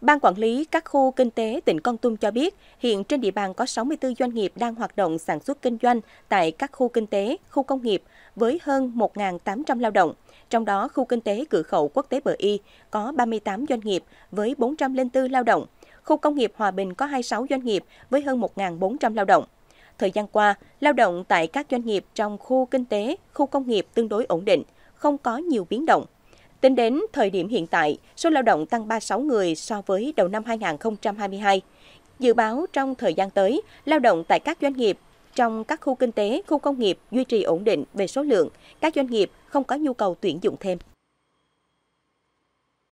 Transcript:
Ban quản lý các khu kinh tế tỉnh Con Tum cho biết, hiện trên địa bàn có 64 doanh nghiệp đang hoạt động sản xuất kinh doanh tại các khu kinh tế, khu công nghiệp với hơn 1.800 lao động. Trong đó, khu kinh tế cửa khẩu quốc tế Bờ Y có 38 doanh nghiệp với 404 lao động. Khu công nghiệp Hòa Bình có 26 doanh nghiệp với hơn 1.400 lao động. Thời gian qua, lao động tại các doanh nghiệp trong khu kinh tế, khu công nghiệp tương đối ổn định, không có nhiều biến động. Tính đến thời điểm hiện tại, số lao động tăng 36 người so với đầu năm 2022. Dự báo trong thời gian tới, lao động tại các doanh nghiệp trong các khu kinh tế, khu công nghiệp duy trì ổn định về số lượng, các doanh nghiệp không có nhu cầu tuyển dụng thêm.